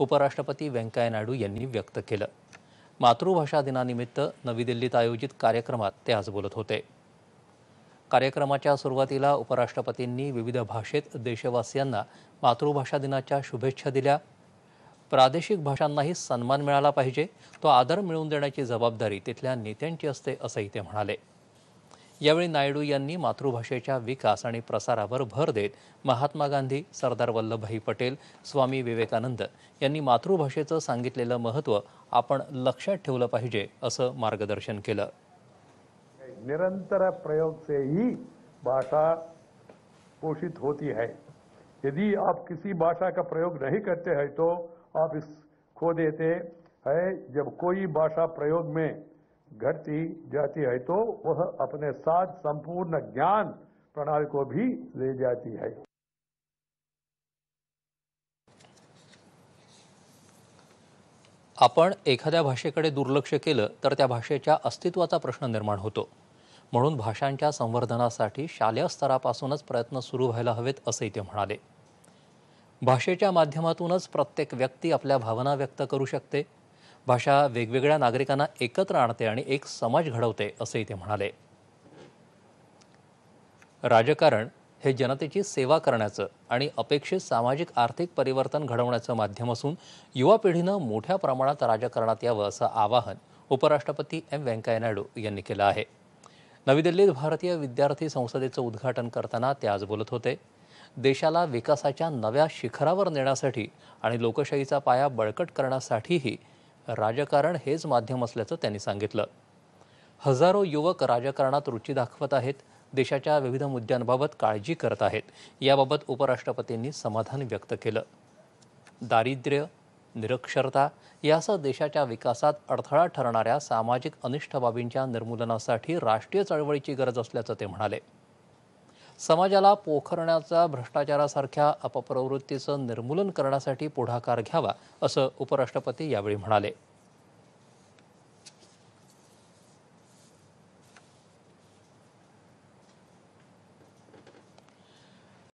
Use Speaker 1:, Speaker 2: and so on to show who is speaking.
Speaker 1: उपराष्ट्रपती व्यंकय्या नायडू यांनी व्यक्त केलं मातृभाषा दिनानिमित्त नवी दिल्लीत आयोजित कार्यक्रमात ते आज बोलत होते कार्यक्रमाच्या सुरुवातीला उपराष्ट्रपतींनी विविध भाषेत देशवासियांना मातृभाषा दिनाच्या शुभेच्छा दिल्या प्रादेशिक भाषांनाही सन्मान मिळाला पाहिजे तो आदर मिळवून देण्याची जबाबदारी तिथल्या नेत्यांची असते असंही ते म्हणाले यावेळी नायडू यांनी मातृभाषेच्या विकास आणि प्रसारावर भर देत महात्मा गांधी सरदार वल्लभभाई पटेल स्वामी विवेकानंद यांनी मातृभाषेचं सांगितलेलं महत्त्व आपण लक्षात ठेवलं पाहिजे असं मार्गदर्शन केलं
Speaker 2: निरंतर प्रयोग से ही भाषा पोषित होती है यदि आप किसी भाषा का प्रयोग नहीं करते हैं तो आप इस खो देते है जब कोई भाषा प्रयोग में घटती जाती है तो वह अपने साथ संपूर्ण ज्ञान प्रणाली को भी ले जाती है
Speaker 1: आपण एखाद्या भाषेकडे दुर्लक्ष केलं तर त्या भाषेच्या अस्तित्वाचा प्रश्न निर्माण होतो म्हणून भाषांच्या संवर्धनासाठी शालेय स्तरापासूनच प्रयत्न सुरू व्हायला हवेत असंही ते म्हणाले भाषेच्या माध्यमातूनच प्रत्येक व्यक्ती आपल्या भावना व्यक्त करू शकते भाषा वेगवेगळ्या नागरिकांना एकत्र आणते आणि एक समाज घडवते असंही ते म्हणाले राजकारण हे जनतेची सेवा करण्याचं आणि अपेक्षित सामाजिक आर्थिक परिवर्तन घडवण्याचं माध्यम असून युवा पिढीनं मोठ्या प्रमाणात राजकारणात यावं असं आवाहन उपराष्ट्रपती एम व्यंकय्या नायडू यांनी केलं आहे नवी दिल्लीत भारतीय विद्यार्थी संसदेचं उद्घाटन करताना ते आज बोलत होते देशाला विकासाच्या नव्या शिखरावर नेण्यासाठी आणि लोकशाहीचा पाया बळकट करण्यासाठीही राजकारण हेच माध्यम असल्याचं त्यांनी सांगितलं हजारो युवक राजकारणात रुची दाखवत आहेत देशाच्या विविध मुद्द्यांबाबत काळजी करत आहेत याबाबत उपराष्ट्रपतींनी समाधान व्यक्त केलं दारिद्र्य निरक्षरता यासह देशाच्या विकासात अडथळा ठरणाऱ्या सामाजिक अनिष्ट बाबींच्या निर्मूलनासाठी राष्ट्रीय चळवळीची गरज असल्याचं ते म्हणाले समाजाला पोखरण्याचा भ्रष्टाचारासारख्या अपप्रवृत्तीचं निर्मूलन करण्यासाठी पुढाकार घ्यावा असं उपराष्ट्रपती यावेळी म्हणाले